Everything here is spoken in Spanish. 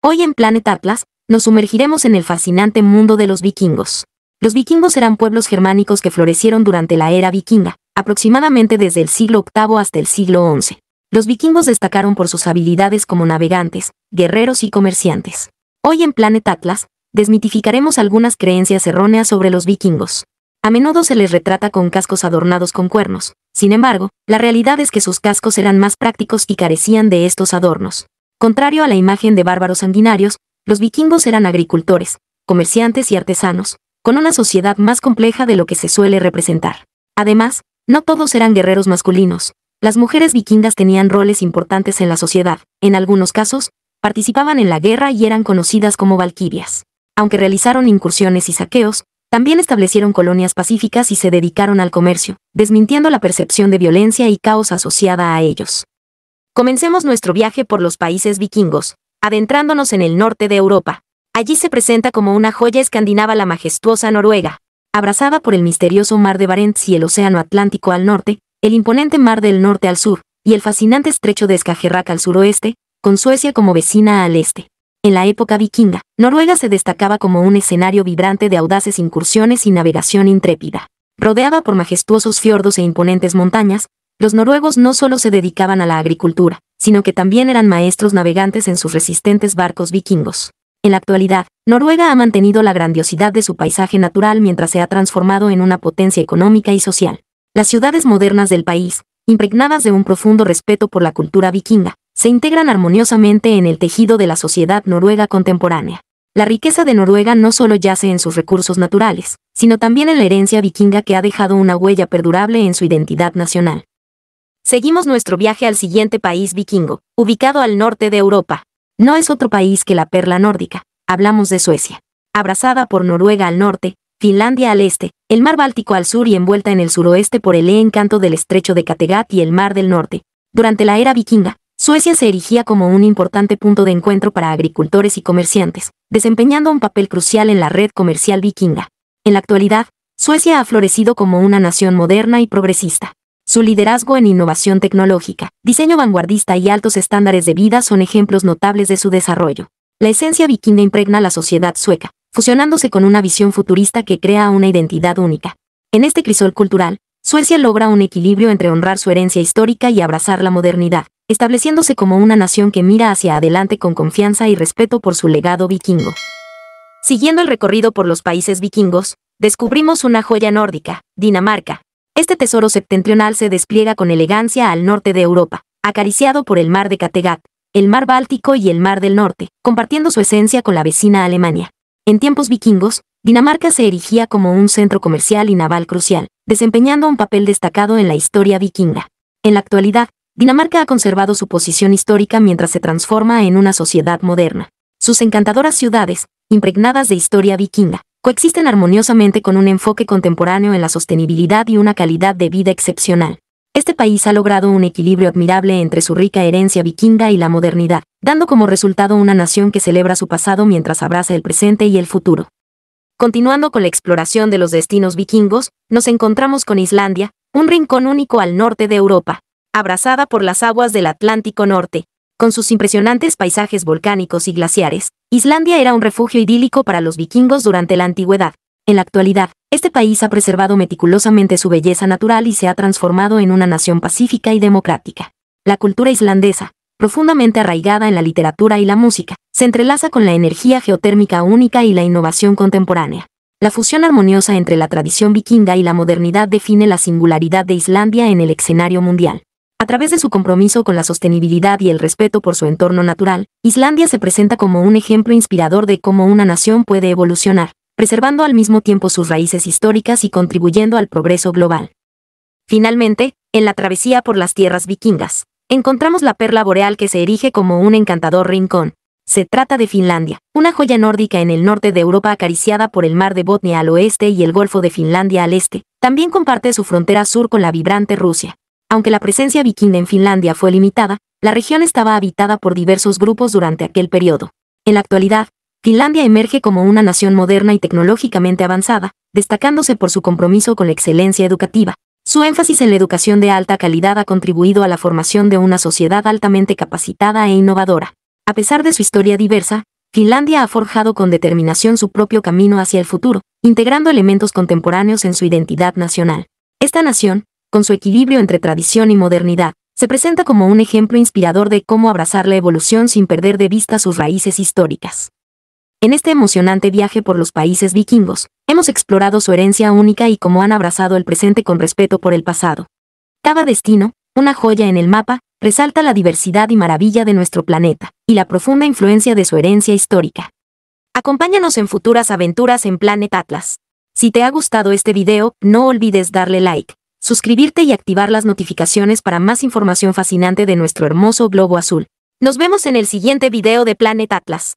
Hoy en Planet Atlas, nos sumergiremos en el fascinante mundo de los vikingos. Los vikingos eran pueblos germánicos que florecieron durante la era vikinga, aproximadamente desde el siglo VIII hasta el siglo XI. Los vikingos destacaron por sus habilidades como navegantes, guerreros y comerciantes. Hoy en Planet Atlas, desmitificaremos algunas creencias erróneas sobre los vikingos. A menudo se les retrata con cascos adornados con cuernos, sin embargo, la realidad es que sus cascos eran más prácticos y carecían de estos adornos. Contrario a la imagen de bárbaros sanguinarios, los vikingos eran agricultores, comerciantes y artesanos, con una sociedad más compleja de lo que se suele representar. Además, no todos eran guerreros masculinos. Las mujeres vikingas tenían roles importantes en la sociedad, en algunos casos, participaban en la guerra y eran conocidas como valquirias. Aunque realizaron incursiones y saqueos, también establecieron colonias pacíficas y se dedicaron al comercio, desmintiendo la percepción de violencia y caos asociada a ellos. Comencemos nuestro viaje por los países vikingos, adentrándonos en el norte de Europa. Allí se presenta como una joya escandinava la majestuosa Noruega, abrazada por el misterioso mar de Barents y el océano Atlántico al norte, el imponente mar del norte al sur, y el fascinante estrecho de Skagerrak al suroeste, con Suecia como vecina al este. En la época vikinga, Noruega se destacaba como un escenario vibrante de audaces incursiones y navegación intrépida. Rodeada por majestuosos fiordos e imponentes montañas, los noruegos no solo se dedicaban a la agricultura, sino que también eran maestros navegantes en sus resistentes barcos vikingos. En la actualidad, Noruega ha mantenido la grandiosidad de su paisaje natural mientras se ha transformado en una potencia económica y social. Las ciudades modernas del país, impregnadas de un profundo respeto por la cultura vikinga, se integran armoniosamente en el tejido de la sociedad noruega contemporánea. La riqueza de Noruega no solo yace en sus recursos naturales, sino también en la herencia vikinga que ha dejado una huella perdurable en su identidad nacional. Seguimos nuestro viaje al siguiente país vikingo, ubicado al norte de Europa. No es otro país que la perla nórdica, hablamos de Suecia. Abrazada por Noruega al norte, Finlandia al este, el mar Báltico al sur y envuelta en el suroeste por el encanto del estrecho de Kattegat y el mar del norte. Durante la era vikinga, Suecia se erigía como un importante punto de encuentro para agricultores y comerciantes, desempeñando un papel crucial en la red comercial vikinga. En la actualidad, Suecia ha florecido como una nación moderna y progresista, su liderazgo en innovación tecnológica, diseño vanguardista y altos estándares de vida son ejemplos notables de su desarrollo. La esencia vikinga impregna la sociedad sueca, fusionándose con una visión futurista que crea una identidad única. En este crisol cultural, Suecia logra un equilibrio entre honrar su herencia histórica y abrazar la modernidad, estableciéndose como una nación que mira hacia adelante con confianza y respeto por su legado vikingo. Siguiendo el recorrido por los países vikingos, descubrimos una joya nórdica, Dinamarca, este tesoro septentrional se despliega con elegancia al norte de Europa, acariciado por el mar de Kattegat, el mar Báltico y el mar del Norte, compartiendo su esencia con la vecina Alemania. En tiempos vikingos, Dinamarca se erigía como un centro comercial y naval crucial, desempeñando un papel destacado en la historia vikinga. En la actualidad, Dinamarca ha conservado su posición histórica mientras se transforma en una sociedad moderna. Sus encantadoras ciudades, impregnadas de historia vikinga, coexisten armoniosamente con un enfoque contemporáneo en la sostenibilidad y una calidad de vida excepcional. Este país ha logrado un equilibrio admirable entre su rica herencia vikinga y la modernidad, dando como resultado una nación que celebra su pasado mientras abraza el presente y el futuro. Continuando con la exploración de los destinos vikingos, nos encontramos con Islandia, un rincón único al norte de Europa, abrazada por las aguas del Atlántico Norte, con sus impresionantes paisajes volcánicos y glaciares, Islandia era un refugio idílico para los vikingos durante la antigüedad. En la actualidad, este país ha preservado meticulosamente su belleza natural y se ha transformado en una nación pacífica y democrática. La cultura islandesa, profundamente arraigada en la literatura y la música, se entrelaza con la energía geotérmica única y la innovación contemporánea. La fusión armoniosa entre la tradición vikinga y la modernidad define la singularidad de Islandia en el escenario mundial. A través de su compromiso con la sostenibilidad y el respeto por su entorno natural, Islandia se presenta como un ejemplo inspirador de cómo una nación puede evolucionar, preservando al mismo tiempo sus raíces históricas y contribuyendo al progreso global. Finalmente, en la travesía por las tierras vikingas, encontramos la perla boreal que se erige como un encantador rincón. Se trata de Finlandia, una joya nórdica en el norte de Europa acariciada por el mar de Botnia al oeste y el Golfo de Finlandia al este. También comparte su frontera sur con la vibrante Rusia, aunque la presencia vikinga en Finlandia fue limitada, la región estaba habitada por diversos grupos durante aquel periodo. En la actualidad, Finlandia emerge como una nación moderna y tecnológicamente avanzada, destacándose por su compromiso con la excelencia educativa. Su énfasis en la educación de alta calidad ha contribuido a la formación de una sociedad altamente capacitada e innovadora. A pesar de su historia diversa, Finlandia ha forjado con determinación su propio camino hacia el futuro, integrando elementos contemporáneos en su identidad nacional. Esta nación, con su equilibrio entre tradición y modernidad, se presenta como un ejemplo inspirador de cómo abrazar la evolución sin perder de vista sus raíces históricas. En este emocionante viaje por los países vikingos, hemos explorado su herencia única y cómo han abrazado el presente con respeto por el pasado. Cada destino, una joya en el mapa, resalta la diversidad y maravilla de nuestro planeta, y la profunda influencia de su herencia histórica. Acompáñanos en futuras aventuras en Planet Atlas. Si te ha gustado este video, no olvides darle like, suscribirte y activar las notificaciones para más información fascinante de nuestro hermoso globo azul. Nos vemos en el siguiente video de Planet Atlas.